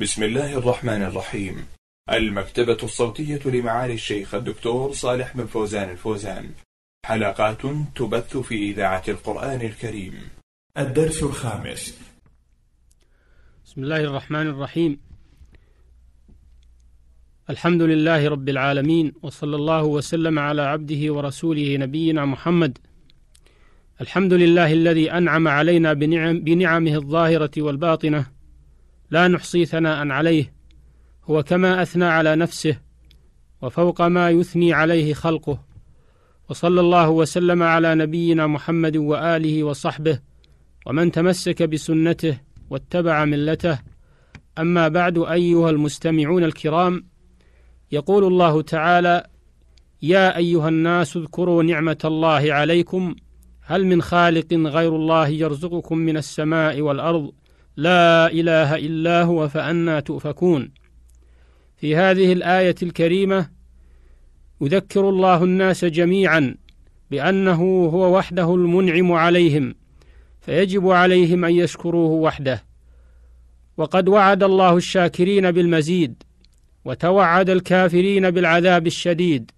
بسم الله الرحمن الرحيم المكتبة الصوتية لمعالي الشيخ الدكتور صالح بن فوزان الفوزان حلقات تبث في إذاعة القرآن الكريم الدرس الخامس بسم الله الرحمن الرحيم الحمد لله رب العالمين وصلى الله وسلم على عبده ورسوله نبينا محمد الحمد لله الذي أنعم علينا بنعم بنعمه الظاهرة والباطنة لا نحصي ثناء عليه هو كما اثنى على نفسه وفوق ما يثني عليه خلقه وصلى الله وسلم على نبينا محمد واله وصحبه ومن تمسك بسنته واتبع ملته اما بعد ايها المستمعون الكرام يقول الله تعالى يا ايها الناس اذكروا نعمه الله عليكم هل من خالق غير الله يرزقكم من السماء والارض لا إله إلا هو فأنا تؤفكون في هذه الآية الكريمة يذكر الله الناس جميعا بأنه هو وحده المنعم عليهم فيجب عليهم أن يشكروه وحده وقد وعد الله الشاكرين بالمزيد وتوعد الكافرين بالعذاب الشديد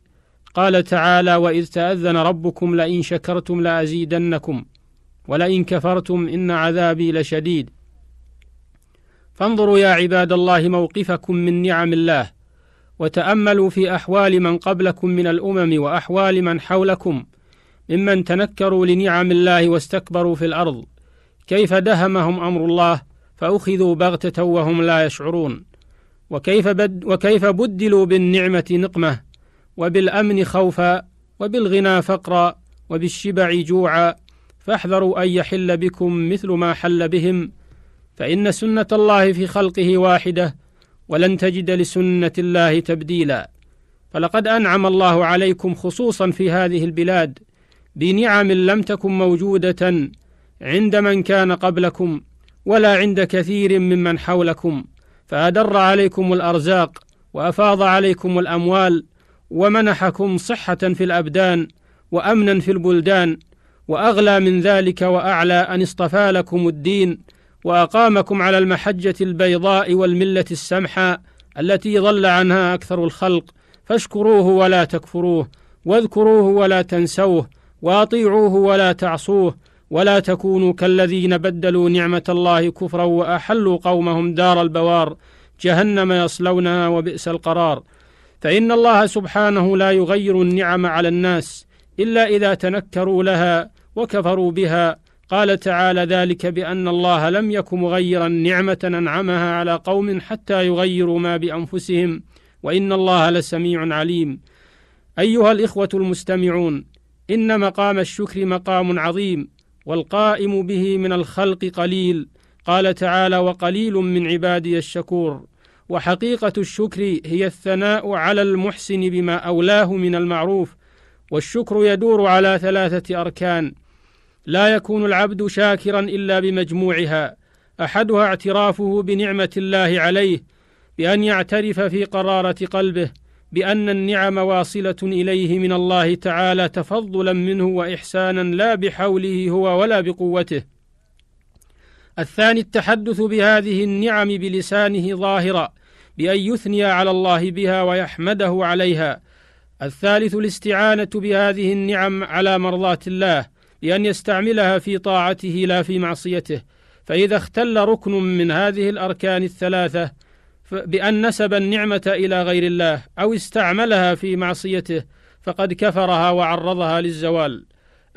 قال تعالى واذ تاذن ربكم لئن شكرتم لازيدنكم ولئن كفرتم ان عذابي لشديد فانظروا يا عباد الله موقفكم من نعم الله وتاملوا في احوال من قبلكم من الامم واحوال من حولكم ممن تنكروا لنعم الله واستكبروا في الارض كيف دهمهم امر الله فاخذوا بغته وهم لا يشعرون وكيف, بد وكيف بدلوا بالنعمه نقمه وبالامن خوفا وبالغنى فقرا وبالشبع جوعا فاحذروا ان يحل بكم مثل ما حل بهم فان سنه الله في خلقه واحده ولن تجد لسنه الله تبديلا فلقد انعم الله عليكم خصوصا في هذه البلاد بنعم لم تكن موجوده عند من كان قبلكم ولا عند كثير ممن حولكم فادر عليكم الارزاق وافاض عليكم الاموال ومنحكم صحه في الابدان وامنا في البلدان واغلى من ذلك واعلى ان اصطفى لكم الدين واقامكم على المحجه البيضاء والمله السمحاء التي ضل عنها اكثر الخلق فاشكروه ولا تكفروه واذكروه ولا تنسوه واطيعوه ولا تعصوه ولا تكونوا كالذين بدلوا نعمه الله كفرا واحلوا قومهم دار البوار جهنم يصلونها وبئس القرار فان الله سبحانه لا يغير النعم على الناس الا اذا تنكروا لها وكفروا بها قال تعالى ذلك بان الله لم يك مغيرا نعمه انعمها على قوم حتى يغيروا ما بانفسهم وان الله لسميع عليم ايها الاخوه المستمعون ان مقام الشكر مقام عظيم والقائم به من الخلق قليل قال تعالى وقليل من عبادي الشكور وحقيقه الشكر هي الثناء على المحسن بما اولاه من المعروف والشكر يدور على ثلاثه اركان لا يكون العبد شاكرا الا بمجموعها احدها اعترافه بنعمه الله عليه بان يعترف في قراره قلبه بان النعم واصله اليه من الله تعالى تفضلا منه واحسانا لا بحوله هو ولا بقوته الثاني التحدث بهذه النعم بلسانه ظاهرا بان يثني على الله بها ويحمده عليها الثالث الاستعانه بهذه النعم على مرضاه الله لأن يستعملها في طاعته لا في معصيته فإذا اختل ركن من هذه الأركان الثلاثة بأن نسب النعمة إلى غير الله أو استعملها في معصيته فقد كفرها وعرضها للزوال.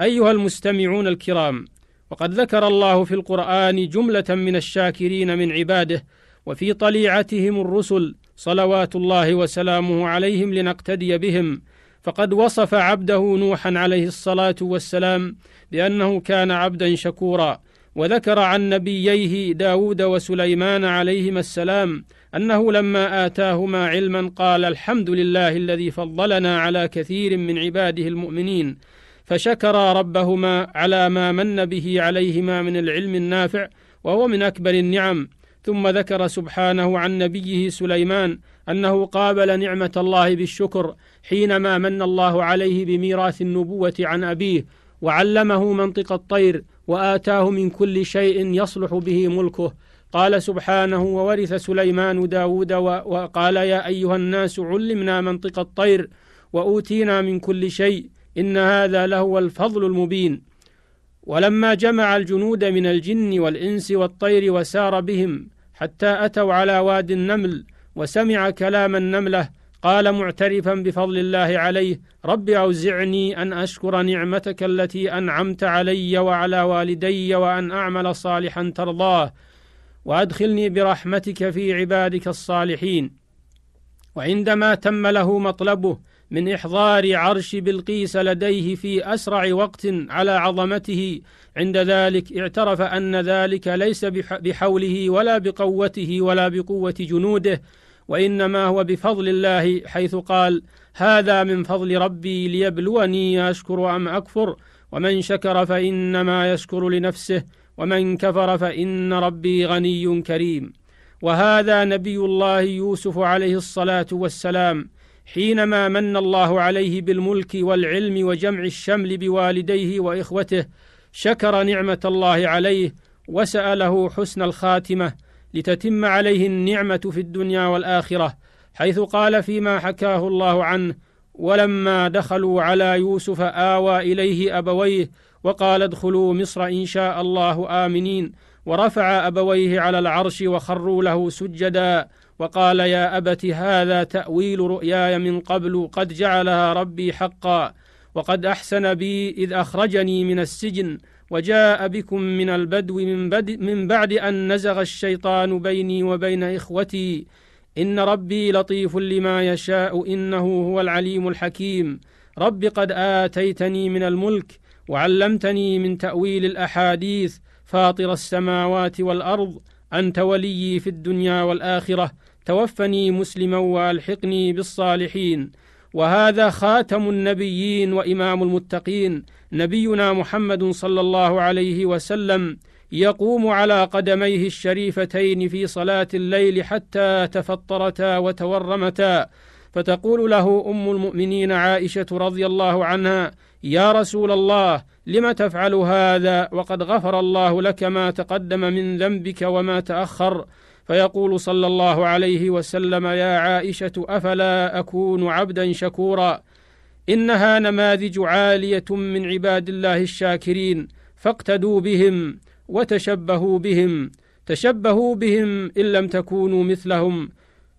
أيها المستمعون الكرام، وقد ذكر الله في القرآن جملة من الشاكرين من عباده وفي طليعتهم الرسل صلوات الله وسلامه عليهم لنقتدي بهم فقد وصف عبده نوحا عليه الصلاه والسلام بانه كان عبدا شكورا وذكر عن نبييه داود وسليمان عليهما السلام انه لما اتاهما علما قال الحمد لله الذي فضلنا على كثير من عباده المؤمنين فشكرا ربهما على ما من به عليهما من العلم النافع وهو من اكبر النعم ثم ذكر سبحانه عن نبيه سليمان أنه قابل نعمة الله بالشكر حينما من الله عليه بميراث النبوة عن أبيه وعلمه منطق الطير وآتاه من كل شيء يصلح به ملكه قال سبحانه وورث سليمان داود وقال يا أيها الناس علمنا منطق الطير وأوتينا من كل شيء إن هذا لهو الفضل المبين ولما جمع الجنود من الجن والإنس والطير وسار بهم حتى أتوا على واد النمل وسمع كلام النمله قال معترفا بفضل الله عليه رب اوزعني ان اشكر نعمتك التي انعمت علي وعلى والدي وان اعمل صالحا ترضاه وادخلني برحمتك في عبادك الصالحين وعندما تم له مطلبه من احضار عرش بلقيس لديه في اسرع وقت على عظمته عند ذلك اعترف ان ذلك ليس بحوله ولا بقوته ولا بقوه جنوده وانما هو بفضل الله حيث قال هذا من فضل ربي ليبلوني اشكر ام اكفر ومن شكر فانما يشكر لنفسه ومن كفر فان ربي غني كريم وهذا نبي الله يوسف عليه الصلاه والسلام حينما من الله عليه بالملك والعلم وجمع الشمل بوالديه واخوته شكر نعمه الله عليه وساله حسن الخاتمه لتتم عليه النعمه في الدنيا والاخره حيث قال فيما حكاه الله عنه ولما دخلوا على يوسف آوى إليه أبويه وقال ادخلوا مصر إن شاء الله آمنين ورفع أبويه على العرش وخروا له سجدا وقال يا أبت هذا تأويل رؤياي من قبل قد جعلها ربي حقا وقد أحسن بي إذ أخرجني من السجن وجاء بكم من البدو من, بد من بعد أن نزغ الشيطان بيني وبين إخوتي إن ربي لطيف لما يشاء إنه هو العليم الحكيم رب قد آتيتني من الملك وعلمتني من تأويل الأحاديث فاطر السماوات والأرض أنت وليي في الدنيا والآخرة توفني مسلما وألحقني بالصالحين وهذا خاتم النبيين وامام المتقين نبينا محمد صلى الله عليه وسلم يقوم على قدميه الشريفتين في صلاه الليل حتى تفطرتا وتورمتا فتقول له ام المؤمنين عائشه رضي الله عنها يا رسول الله لم تفعل هذا وقد غفر الله لك ما تقدم من ذنبك وما تاخر فيقول صلى الله عليه وسلم يا عائشه افلا اكون عبدا شكورا انها نماذج عاليه من عباد الله الشاكرين فاقتدوا بهم وتشبهوا بهم تشبهوا بهم ان لم تكونوا مثلهم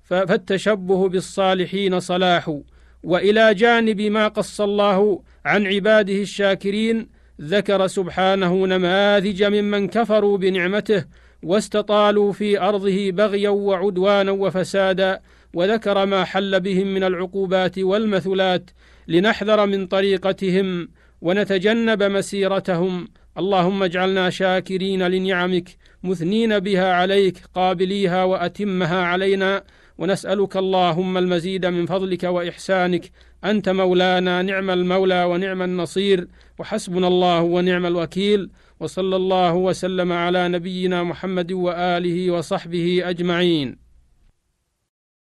فالتشبه بالصالحين صلاح والى جانب ما قص الله عن عباده الشاكرين ذكر سبحانه نماذج ممن كفروا بنعمته واستطالوا في ارضه بغيا وعدوانا وفسادا وذكر ما حل بهم من العقوبات والمثلات لنحذر من طريقتهم ونتجنب مسيرتهم اللهم اجعلنا شاكرين لنعمك مثنين بها عليك قابليها واتمها علينا ونسألك اللهم المزيد من فضلك وإحسانك أنت مولانا نعم المولى ونعم النصير وحسبنا الله ونعم الوكيل وصلى الله وسلم على نبينا محمد وآله وصحبه أجمعين